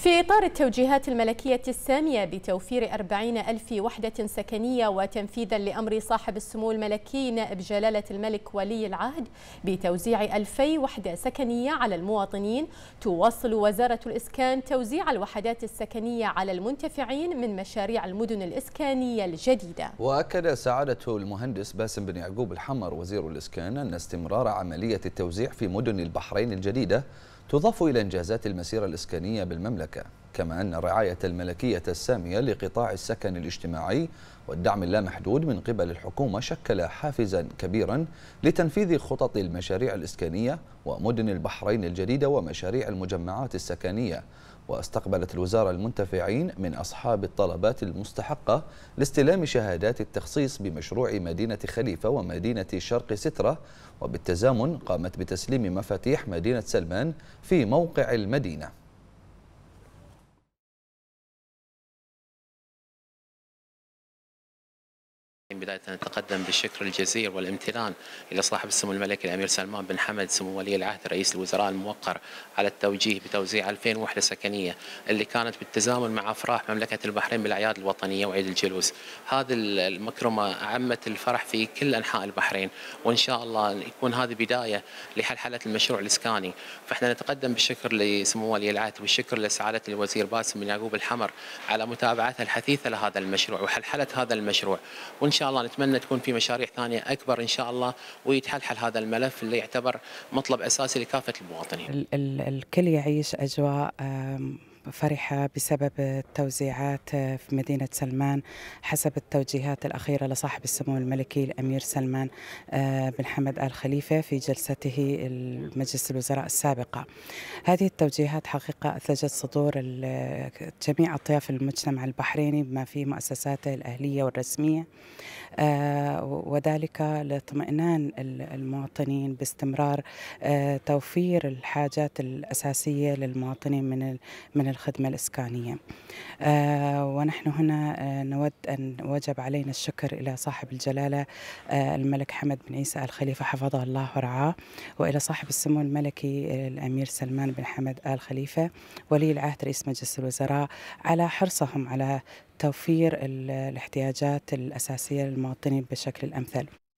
في إطار التوجيهات الملكية السامية بتوفير 40 ألف وحدة سكنية وتنفيذا لأمر صاحب السمو الملكي نائب جلالة الملك ولي العهد بتوزيع 2000 وحدة سكنية على المواطنين تواصل وزارة الإسكان توزيع الوحدات السكنية على المنتفعين من مشاريع المدن الإسكانية الجديدة وأكد سعادة المهندس باسم بن يعقوب الحمر وزير الإسكان أن استمرار عملية التوزيع في مدن البحرين الجديدة تضاف إلى إنجازات المسيرة الإسكانية بالمملكة كما أن الرعاية الملكية السامية لقطاع السكن الاجتماعي والدعم اللامحدود من قبل الحكومة شكل حافزا كبيرا لتنفيذ خطط المشاريع الإسكانية ومدن البحرين الجديدة ومشاريع المجمعات السكنية واستقبلت الوزارة المنتفعين من أصحاب الطلبات المستحقة لاستلام شهادات التخصيص بمشروع مدينة خليفة ومدينة شرق سترة وبالتزامن قامت بتسليم مفاتيح مدينة سلمان في موقع المدينة بداية نتقدم بالشكر الجزيل والامتنان إلى صاحب السمو الملكي الأمير سلمان بن حمد سمو ولي العهد رئيس الوزراء الموقر على التوجيه بتوزيع 2000 وحدة سكنية اللي كانت بالتزامن مع أفراح مملكة البحرين بالأعياد الوطنية وعيد الجلوس هذه المكرمة عمت الفرح في كل أنحاء البحرين وإن شاء الله يكون هذه بداية لحلحلة المشروع الإسكاني فإحنا نتقدم بالشكر لسمو ولي العهد والشكر لسعادة الوزير باسم بن يعقوب الحمر على متابعته الحثيثة لهذا المشروع وحلحلة هذا المشروع وإن شاء الله الله نتمنى تكون في مشاريع ثانيه اكبر ان شاء الله ويتحلحل هذا الملف اللي يعتبر مطلب اساسي لكافه المواطنين. الكل يعيش اجواء فرحة بسبب التوزيعات في مدينة سلمان حسب التوجيهات الأخيرة لصاحب السمو الملكي الأمير سلمان آه، بن حمد آل خليفة في جلسته مجلس الوزراء السابقة هذه التوجيهات حقيقة أثجت صدور جميع أطياف المجتمع البحريني بما في مؤسساته الأهلية والرسمية آه، وذلك لاطمئنان المواطنين باستمرار آه، توفير الحاجات الأساسية للمواطنين من من الخدمة الإسكانية آه، ونحن هنا آه، نود أن وجب علينا الشكر إلى صاحب الجلالة آه، الملك حمد بن عيسى الخليفة حفظه الله ورعاه وإلى صاحب السمو الملكي الأمير سلمان بن حمد آل خليفة ولي العهد رئيس مجلس الوزراء على حرصهم على توفير الاحتياجات الأساسية للمواطنين بشكل الأمثل